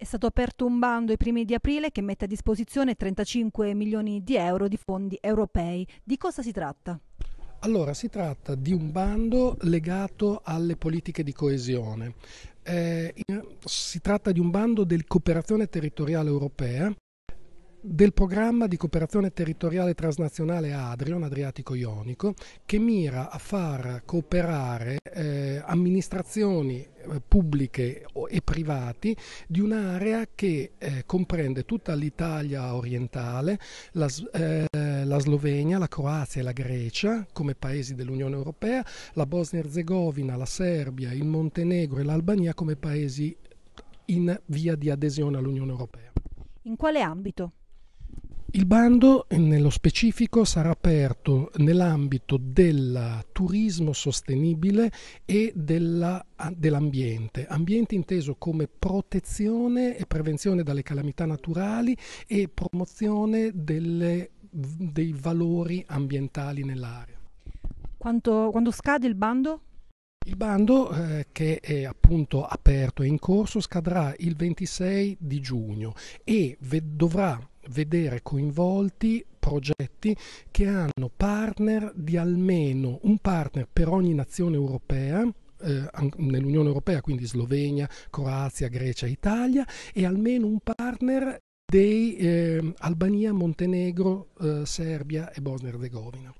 È stato aperto un bando ai primi di aprile che mette a disposizione 35 milioni di euro di fondi europei. Di cosa si tratta? Allora, si tratta di un bando legato alle politiche di coesione. Eh, si tratta di un bando del cooperazione territoriale europea del programma di cooperazione territoriale transnazionale Adrion, Adriatico-Ionico, che mira a far cooperare eh, amministrazioni eh, pubbliche e privati di un'area che eh, comprende tutta l'Italia orientale, la, eh, la, Slovenia, la Croazia e la Grecia come paesi dell'Unione Europea, la Bosnia-Herzegovina, la Serbia, il Montenegro e l'Albania come paesi in via di adesione all'Unione Europea. In quale ambito? Il bando, nello specifico, sarà aperto nell'ambito del turismo sostenibile e della, dell'ambiente. Ambiente inteso come protezione e prevenzione dalle calamità naturali e promozione delle, dei valori ambientali nell'area. Quanto, quando scade il bando? Il bando eh, che è appunto aperto e in corso scadrà il 26 di giugno e ve- dovrà vedere coinvolti progetti che hanno partner di almeno un partner per ogni nazione europea eh, nell'Unione Europea, quindi Slovenia, Croazia, Grecia, Italia e almeno un partner dei eh, Albania, Montenegro, eh, Serbia e Bosnia-Herzegovina.